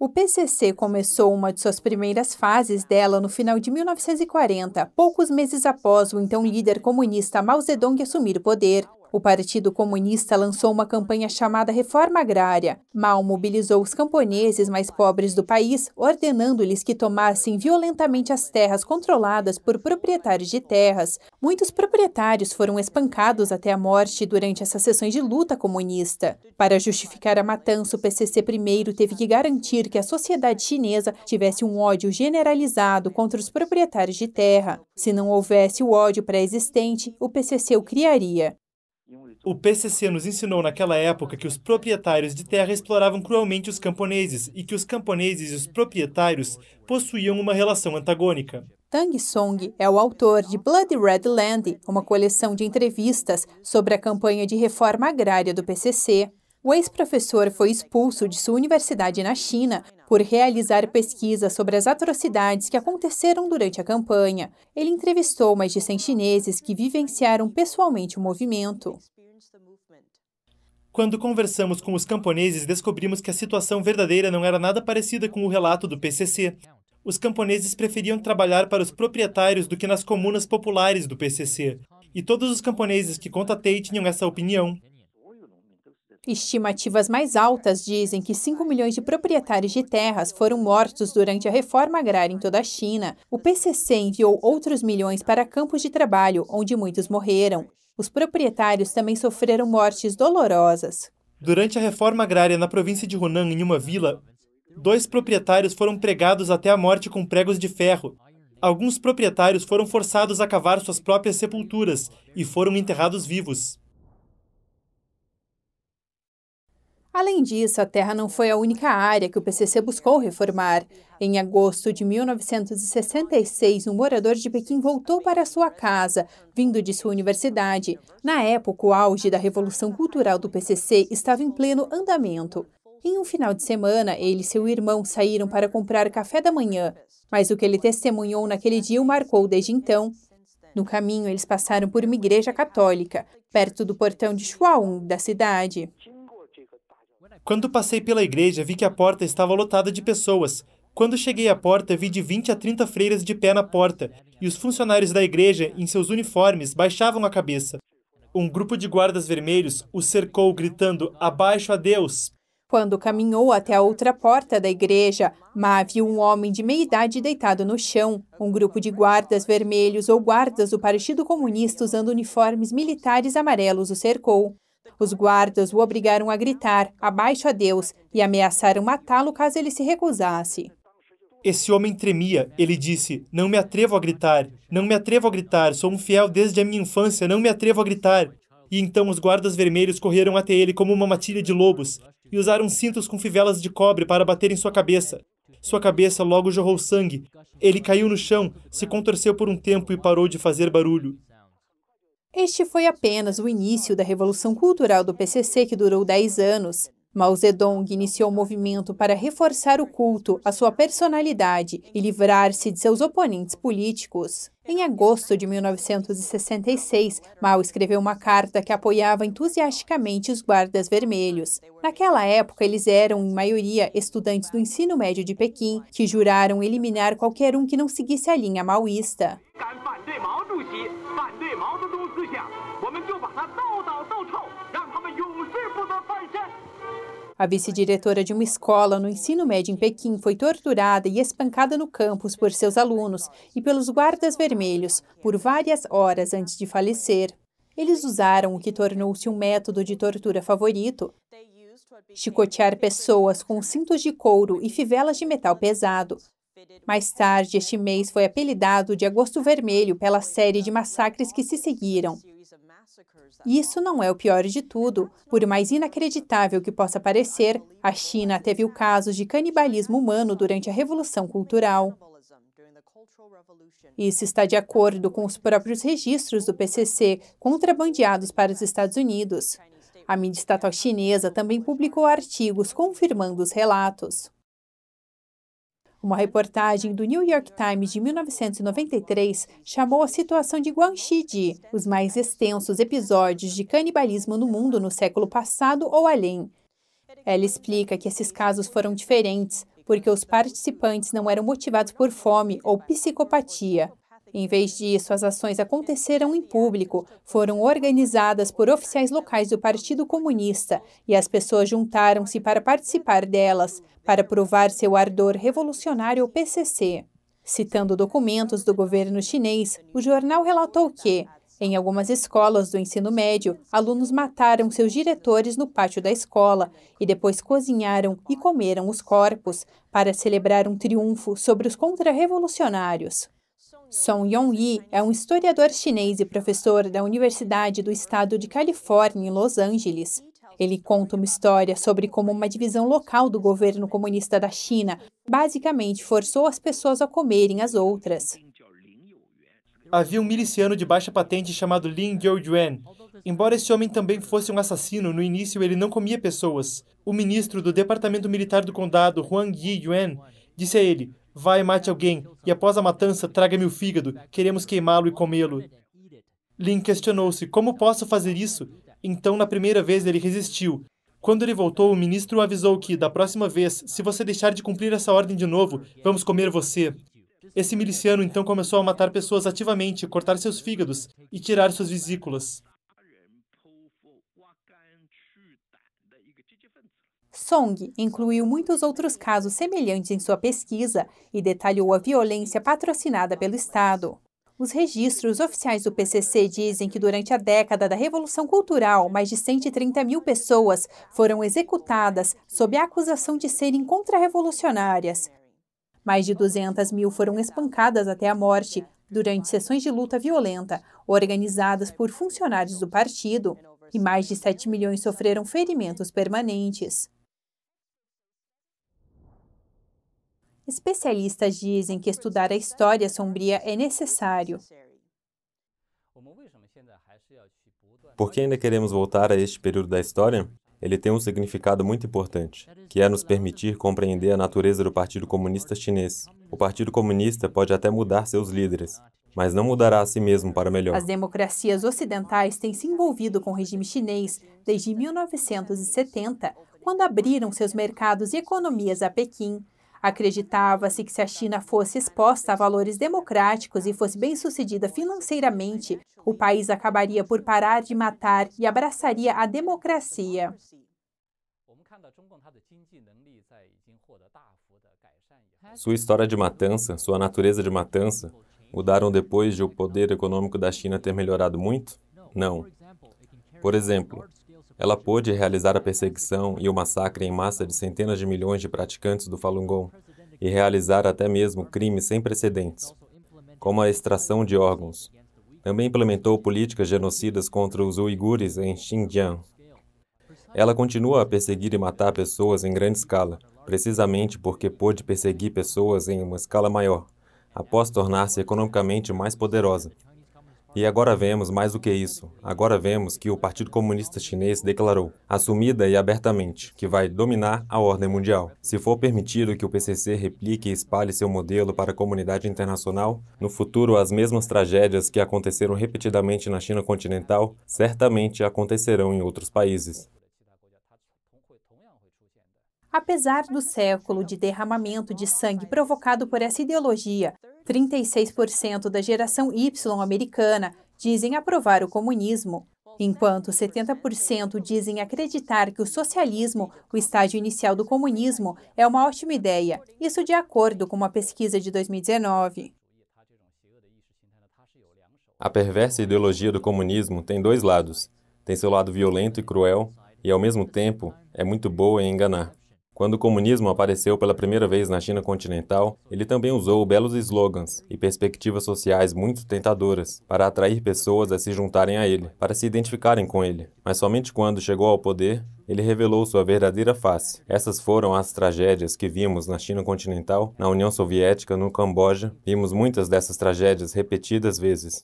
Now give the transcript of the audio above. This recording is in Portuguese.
O PCC começou uma de suas primeiras fases dela no final de 1940, poucos meses após o então líder comunista Mao Zedong assumir o poder. O Partido Comunista lançou uma campanha chamada Reforma Agrária. Mal mobilizou os camponeses mais pobres do país, ordenando-lhes que tomassem violentamente as terras controladas por proprietários de terras. Muitos proprietários foram espancados até a morte durante essas sessões de luta comunista. Para justificar a matança, o PCC primeiro teve que garantir que a sociedade chinesa tivesse um ódio generalizado contra os proprietários de terra. Se não houvesse o ódio pré-existente, o PCC o criaria. O PCC nos ensinou naquela época que os proprietários de terra exploravam cruelmente os camponeses e que os camponeses e os proprietários possuíam uma relação antagônica. Tang Song é o autor de Bloody Red Land, uma coleção de entrevistas sobre a campanha de reforma agrária do PCC. O ex-professor foi expulso de sua universidade na China por realizar pesquisas sobre as atrocidades que aconteceram durante a campanha. Ele entrevistou mais de 100 chineses que vivenciaram pessoalmente o movimento. Quando conversamos com os camponeses, descobrimos que a situação verdadeira não era nada parecida com o relato do PCC. Os camponeses preferiam trabalhar para os proprietários do que nas comunas populares do PCC. E todos os camponeses que contatei tinham essa opinião. Estimativas mais altas dizem que 5 milhões de proprietários de terras foram mortos durante a reforma agrária em toda a China. O PCC enviou outros milhões para campos de trabalho, onde muitos morreram. Os proprietários também sofreram mortes dolorosas. Durante a reforma agrária na província de Hunan, em uma vila, dois proprietários foram pregados até a morte com pregos de ferro. Alguns proprietários foram forçados a cavar suas próprias sepulturas e foram enterrados vivos. Além disso, a terra não foi a única área que o PCC buscou reformar. Em agosto de 1966, um morador de Pequim voltou para sua casa, vindo de sua universidade. Na época, o auge da revolução cultural do PCC estava em pleno andamento. Em um final de semana, ele e seu irmão saíram para comprar café da manhã, mas o que ele testemunhou naquele dia o marcou desde então. No caminho, eles passaram por uma igreja católica, perto do portão de Chuaum, da cidade. Quando passei pela igreja, vi que a porta estava lotada de pessoas. Quando cheguei à porta, vi de 20 a 30 freiras de pé na porta, e os funcionários da igreja, em seus uniformes, baixavam a cabeça. Um grupo de guardas vermelhos o cercou, gritando: Abaixo a Deus! Quando caminhou até a outra porta da igreja, Má viu um homem de meia idade deitado no chão. Um grupo de guardas vermelhos ou guardas do Partido Comunista usando uniformes militares amarelos o cercou. Os guardas o obrigaram a gritar abaixo a Deus e ameaçaram matá-lo caso ele se recusasse. Esse homem tremia. Ele disse: Não me atrevo a gritar, não me atrevo a gritar, sou um fiel desde a minha infância, não me atrevo a gritar. E então os guardas vermelhos correram até ele como uma matilha de lobos e usaram cintos com fivelas de cobre para bater em sua cabeça. Sua cabeça logo jorrou sangue. Ele caiu no chão, se contorceu por um tempo e parou de fazer barulho. Este foi apenas o início da revolução cultural do PCC, que durou 10 anos. Mao Zedong iniciou o um movimento para reforçar o culto, a sua personalidade e livrar-se de seus oponentes políticos. Em agosto de 1966, Mao escreveu uma carta que apoiava entusiasticamente os guardas vermelhos. Naquela época, eles eram, em maioria, estudantes do ensino médio de Pequim, que juraram eliminar qualquer um que não seguisse a linha maoísta. 思想，我们就把它斗倒斗臭，让他们永世不得翻身。A vice-diretora de uma escola no ensino médio em Pequim foi torturada e espancada no campus por seus alunos e pelos guardas vermelhos por várias horas antes de falecer. Eles usaram o que tornou-se um método de tortura favorito, chicotear pessoas com cintos de couro e fivelas de metal pesado, mais tarde, este mês foi apelidado de Agosto Vermelho pela série de massacres que se seguiram. Isso não é o pior de tudo. Por mais inacreditável que possa parecer, a China teve o caso de canibalismo humano durante a Revolução Cultural. Isso está de acordo com os próprios registros do PCC contrabandeados para os Estados Unidos. A mídia estatal chinesa também publicou artigos confirmando os relatos. Uma reportagem do New York Times de 1993 chamou a situação de Guanxidi os mais extensos episódios de canibalismo no mundo no século passado ou além. Ela explica que esses casos foram diferentes porque os participantes não eram motivados por fome ou psicopatia. Em vez disso, as ações aconteceram em público, foram organizadas por oficiais locais do Partido Comunista e as pessoas juntaram-se para participar delas, para provar seu ardor revolucionário PCC. Citando documentos do governo chinês, o jornal relatou que, em algumas escolas do ensino médio, alunos mataram seus diretores no pátio da escola e depois cozinharam e comeram os corpos para celebrar um triunfo sobre os contra-revolucionários. Song Yong-yi é um historiador chinês e professor da Universidade do Estado de Califórnia, em Los Angeles. Ele conta uma história sobre como uma divisão local do governo comunista da China basicamente forçou as pessoas a comerem as outras. Havia um miliciano de baixa patente chamado Lin Jiuyuan. Embora esse homem também fosse um assassino, no início ele não comia pessoas. O ministro do Departamento Militar do Condado, Huang Yi-yuan, disse a ele: Vai, mate alguém, e após a matança, traga-me o fígado. Queremos queimá-lo e comê-lo. Lin questionou-se: Como posso fazer isso? Então, na primeira vez, ele resistiu. Quando ele voltou, o ministro avisou que, da próxima vez, se você deixar de cumprir essa ordem de novo, vamos comer você. Esse miliciano então começou a matar pessoas ativamente, cortar seus fígados e tirar suas vesículas. Song incluiu muitos outros casos semelhantes em sua pesquisa e detalhou a violência patrocinada pelo Estado. Os registros oficiais do PCC dizem que durante a década da Revolução Cultural, mais de 130 mil pessoas foram executadas sob a acusação de serem contrarrevolucionárias. Mais de 200 mil foram espancadas até a morte durante sessões de luta violenta organizadas por funcionários do partido, e mais de 7 milhões sofreram ferimentos permanentes. Especialistas dizem que estudar a história sombria é necessário. Por que ainda queremos voltar a este período da história? Ele tem um significado muito importante, que é nos permitir compreender a natureza do Partido Comunista Chinês. O Partido Comunista pode até mudar seus líderes, mas não mudará a si mesmo para melhor. As democracias ocidentais têm se envolvido com o regime chinês desde 1970, quando abriram seus mercados e economias a Pequim Acreditava-se que se a China fosse exposta a valores democráticos e fosse bem-sucedida financeiramente, o país acabaria por parar de matar e abraçaria a democracia. Sua história de matança, sua natureza de matança, mudaram depois de o poder econômico da China ter melhorado muito? Não. Por exemplo, ela pôde realizar a perseguição e o massacre em massa de centenas de milhões de praticantes do Falun Gong e realizar até mesmo crimes sem precedentes, como a extração de órgãos. Também implementou políticas genocidas contra os uigures em Xinjiang. Ela continua a perseguir e matar pessoas em grande escala, precisamente porque pôde perseguir pessoas em uma escala maior, após tornar-se economicamente mais poderosa. E agora vemos mais do que isso. Agora vemos que o Partido Comunista Chinês declarou, assumida e abertamente, que vai dominar a ordem mundial. Se for permitido que o PCC replique e espalhe seu modelo para a comunidade internacional, no futuro as mesmas tragédias que aconteceram repetidamente na China continental certamente acontecerão em outros países. Apesar do século de derramamento de sangue provocado por essa ideologia, 36% da geração Y americana dizem aprovar o comunismo, enquanto 70% dizem acreditar que o socialismo, o estágio inicial do comunismo, é uma ótima ideia, isso de acordo com uma pesquisa de 2019. A perversa ideologia do comunismo tem dois lados. Tem seu lado violento e cruel, e ao mesmo tempo é muito boa em enganar. Quando o comunismo apareceu pela primeira vez na China continental, ele também usou belos slogans e perspectivas sociais muito tentadoras para atrair pessoas a se juntarem a ele, para se identificarem com ele. Mas somente quando chegou ao poder, ele revelou sua verdadeira face. Essas foram as tragédias que vimos na China continental, na União Soviética, no Camboja. Vimos muitas dessas tragédias repetidas vezes.